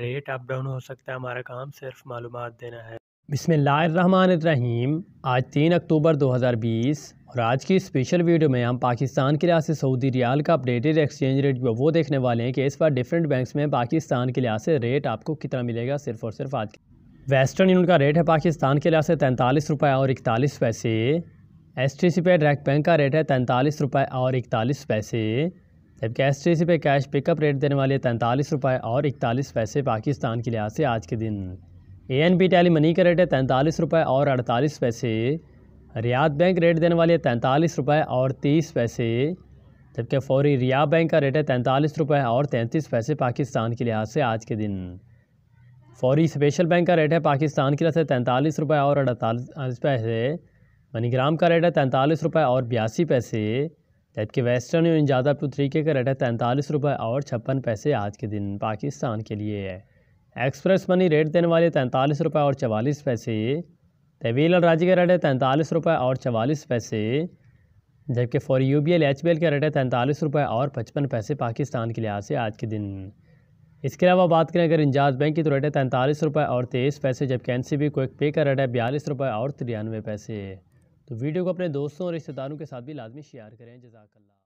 rate up down हो सकता है हमारा काम सिर्फ मालूम देना है बिसमीम आज तीन अक्टूबर 2020 और आज की स्पेशल वीडियो में हम पाकिस्तान के लिहाज से सऊदी रियाल का अपडेटेड एक्सचेंज रेट वो देखने वाले हैं कि इस बार डिफरेंट बैंक्स में पाकिस्तान के लिहाज से रेट आपको कितना मिलेगा सिर्फ और सिर्फ आज वेस्टर्न यूनियन का रेट है पाकिस्तान के लिहाज से तैंतालीस रुपये और इकतालीस पैसे एस टी सी पे डायरेक्ट बैंक का रेट है तैंतालीस रुपये और इकतालीस पैसे जबकि एस टी सी पे कैश पिकअप रेट देने वाले तैंतालीस रुपये और इकतालीस पैसे पाकिस्तान के लिहाज से आज के दिन A N P tally money का रेट है तैंतालीस रुपये और अड़तालीस पैसे रियाद बैंक रेट देने वाले तैंतालीस रुपये और तीस पैसे जबकि फौरी रिया बैंक का रेट है तैंतालीस रुपये और तैंतीस पैसे पाकिस्तान के लिहाज से आज के दिन फौरी स्पेशल बैंक का रेट है पाकिस्तान के लिहाज से तैंतालीस रुपये और अड़तालीस पैसे मनीग्राम का रेट है तैंतालीस रुपये और बयासी पैसे जबकि वेस्टर्न यूनियन ज़्यादा टू थ्री के का रेट है तैंतालीस रुपये और छप्पन पैसे आज के दिन पाकिस्तान के लिए है एक्सप्रेस मनी रेट देने वाले तैंतालीस रुपये और चवालीस पैसे तवील और राज्य का रेट है तैंतालीस रुपये और चवालीस पैसे जबकि for U B L H B L का रेट है तैंतालीस रुपये और पचपन पैसे पाकिस्तान के लिहाज से आज के दिन इसके अलावा बात करें अगर इंजाज बैंक की तो रेट है तैंतालीस रुपये और तेईस पैसे जबकि एन सी बी क्विक पे का रेट है बयालीस रुपये और तिरानवे पैसे तो वीडियो को अपने दोस्तों और रिश्तेदारों के साथ भी लाजमी शेयर करें जजाकल्ला